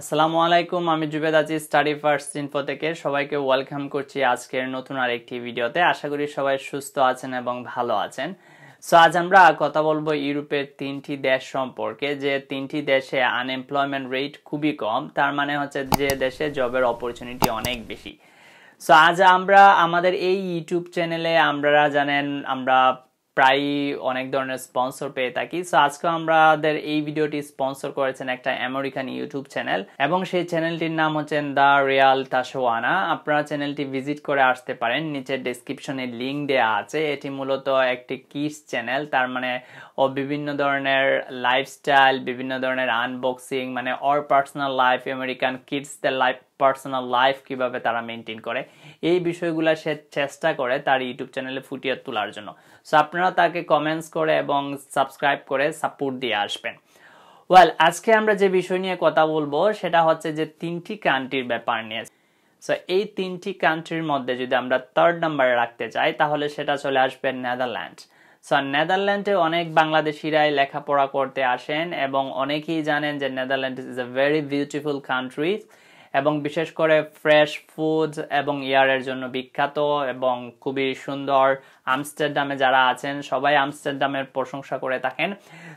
আসসালামু আলাইকুম আমি জুবেদ আজি স্টাডি ফার্স্ট ইনফো থেকে সবাইকে ওয়েলকাম করছি আজকের নতুন আরেকটি ভিডিওতে আশা করি সবাই সুস্থ আছেন এবং ভালো আছেন সো আজ আমরা কথা বলবো ইউরোপের তিনটি দেশ সম্পর্কে যে তিনটি দেশে আনএমপ্লয়মেন্ট রেট খুবই কম তার মানে হচ্ছে যে দেশে জবের অপরচুনিটি অনেক বেশি সো আজ আমরা আমাদের এই ইউটিউব চ্যানেলে আমরা জানেন আমরা প্রায়ই অনেক ধরনের স্পন্সর পেয়ে থাকি সো আজকে আমাদের এই ভিডিওটি স্পন্সর করেছেন একটা আমেরিকান ইউটিউব চ্যানেল এবং সেই চ্যানেলটির নাম হচ্ছে দ্য রিয়াল তাসোয়ানা আপনারা চ্যানেলটি ভিজিট করে আসতে পারেন নিচে ডিসক্রিপশনে লিঙ্ক দেওয়া আছে এটি মূলত একটি কিডস চ্যানেল তার মানে ও বিভিন্ন ধরনের লাইফস্টাইল বিভিন্ন ধরনের আনবক্সিং মানে অর পার্সোনাল লাইফ আমেরিকান কিডসদের লাইফ পার্সোনাল লাইফ কিভাবে তারা মেনটেন করে এই বিষয়গুলো সে চেষ্টা করে তার ইউটিউব চ্যানেলে ফুটিয়ে তোলার জন্য সো আপনারা তাকে কমেন্টস করে এবং সাবস্ক্রাইব করে সাপোর্ট দিয়ে আসবেন ওয়েল আজকে আমরা যে বিষয় নিয়ে কথা বলবো সেটা হচ্ছে যে তিনটি কান্ট্রির ব্যাপার নিয়ে সো এই তিনটি কান্ট্রির মধ্যে যদি আমরা থার্ড নাম্বারে রাখতে চাই তাহলে সেটা চলে আসবে নেদারল্যান্ড সো নেদারল্যান্ডে অনেক বাংলাদেশিরাই লেখাপড়া করতে আসেন এবং অনেকেই জানেন যে Netherland is a very beautiful country এবং বিশেষ করে ফ্রেশ ফুড এবং ইয়ারের জন্য বিখ্যাত এবং খুবই সুন্দর আমস্টারডামে যারা আছেন সবাই আমস্টারডামের প্রশংসা করে থাকেন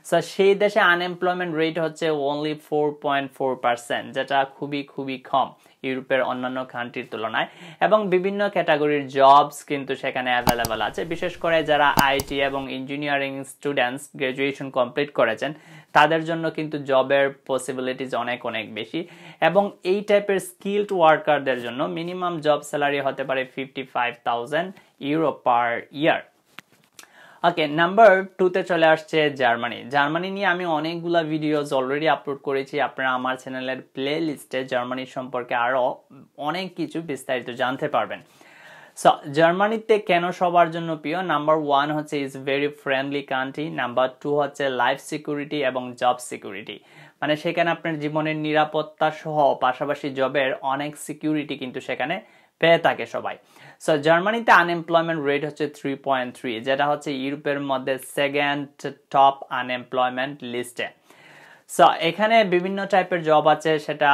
সো সেই দেশে আনএমপ্লয়মেন্ট রেট হচ্ছে only four point four percent যেটা খুবই খুবই কম ইউরোপের অন্যান্য কান্ট্রির তুলনায় এবং বিভিন্ন ক্যাটাগরির জবস কিন্তু সেখানে অ্যাভেলেবেল আছে বিশেষ করে যারা আইটি এবং ইঞ্জিনিয়ারিং স্টুডেন্টস গ্র্যাজুয়েশন কমপ্লিট করেছেন তাদের জন্য কিন্তু জবের পসিবিলিটিস অনেক অনেক বেশি এবং এই টাইপ টাইপের স্কিল্ড ওয়ার্কারদের জন্য মিনিমাম জব স্যালারি হতে পারে fifty five thousand euro per year okay number টুতে চলে আসছে জার্মানি জার্মানি নিয়ে আমি অনেকগুলো ভিডিওস অলরেডি আপলোড করেছি আপনারা আমার চ্যানেলের প্লে লিস্টে জার্মানি সম্পর্কে আরও অনেক কিছু বিস্তারিত জানতে পারবেন সো জার্মানিতে কেন সবার জন্য প্রিয় নাম্বার ওয়ান হচ্ছে is very friendly country number two হচ্ছে লাইফ সিকিউরিটি এবং জব সিকিউরিটি মানে সেখানে আপনার জীবনের নিরাপত্তা সহ পাশাপাশি জবের অনেক সিকিউরিটি কিন্তু সেখানে পেয়ে থাকে সবাই সো জার্মানিতে আনএমপ্লয়মেন্ট রেট হচ্ছে থ্রি পয়েন্ট থ্রি যেটা হচ্ছে ইউরোপের মধ্যে সেকেন্ড টপ আনএমপ্লয়মেন্ট লিস্টে সো এখানে বিভিন্ন টাইপের জব আছে সেটা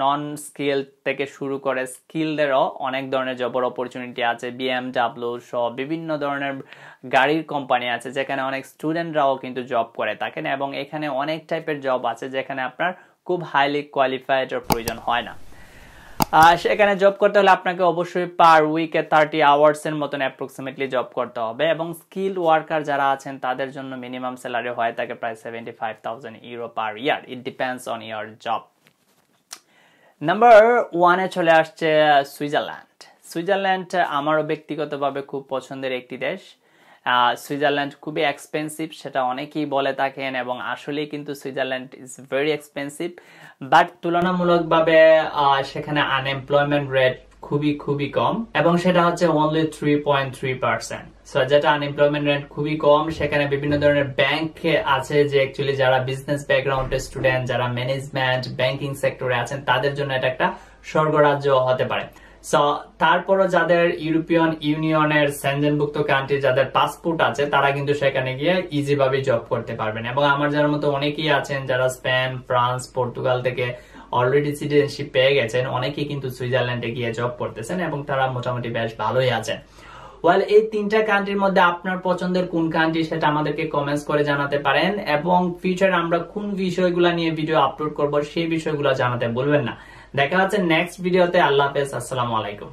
নন স্কিল থেকে শুরু করে স্কিলদেরও অনেক ধরনের জবের অপরচুনিটি আছে বিএমডাব্লিউ সহ বিভিন্ন ধরনের গাড়ির কোম্পানি আছে যেখানে অনেক স্টুডেন্টরাও কিন্তু জব করে থাকেন এবং এখানে অনেক টাইপের জব আছে যেখানে আপনার খুব হাইলি কোয়ালিফাইডের প্রয়োজন হয় না সেখানে জব করতে হলে আপনাকে অবশ্যই পার উইকে থার্টি আওয়ার্সের মতন অ্যাপ্রক্সিমেটলি জব করতে হবে এবং স্কিল ওয়ার্কার যারা আছেন তাদের জন্য মিনিমাম স্যালারি হয় তাকে প্রায় seventy five thousand euro per year it depends on year job number ওয়ানে চলে আসছে সুইজারল্যান্ড সুইজারল্যান্ড আমারও ব্যক্তিগতভাবে খুব পছন্দের একটি দেশ সুইজারল্যান্ড খুবই এক্সপেন্সিভ সেটা অনেকেই বলে থাকেন এবং আসলে কিন্তু Switzerland is very expensive but তুলনামূলকভাবে সেখানে আনএমপ্লয়মেন্ট রেট খুবই খুবই কম এবং সেটা হচ্ছে only three point three percent so যেটা আনএমপ্লয়মেন্ট রেট খুবই কম সেখানে বিভিন্ন ধরনের ব্যাংক আছে যে অ্যাকচুয়ালি যারা বিজনেস ব্যাকগ্রাউন্ডের স্টুডেন্ট যারা ম্যানেজমেন্ট ব্যাংকিং সেক্টরে আছেন তাদের জন্য এটা একটা স্বর্গরাজ্য হতে পারে সো তারপরও যাদের ইউরোপিয়ান ইউনিয়নের সেনজেনভুক্ত কান্ট্রি যাদের পাসপোর্ট আছে তারা কিন্তু সেখানে গিয়ে ইজি ভাবে জব করতে পারবেন এবং আমার যার মতো অনেকেই আছেন যারা স্পেন ফ্রান্স পর্তুগাল থেকে অলরেডি সিটিজেনশিপ পেয়ে গেছেন অনেকেই কিন্তু সুইজারল্যান্ডে গিয়ে জব করতেছেন এবং তারা মোটামুটি বেশ ভালোই আছেন ওয়েল এই তিনটা কান্ট্রির মধ্যে আপনার পছন্দের কোন কান্ট্রি সেটা আমাদেরকে কমেন্টস করে জানাতে পারেন এবং ফিউচার আমরা কোন বিষয়গুলো নিয়ে ভিডিও আপলোড করব সেই বিষয়গুলো জানাতে বলবেন না দেখা হচ্ছে নেক্সট ভিডিওতে আল্লাহ হাফেজ আসসালামু আলাইকুম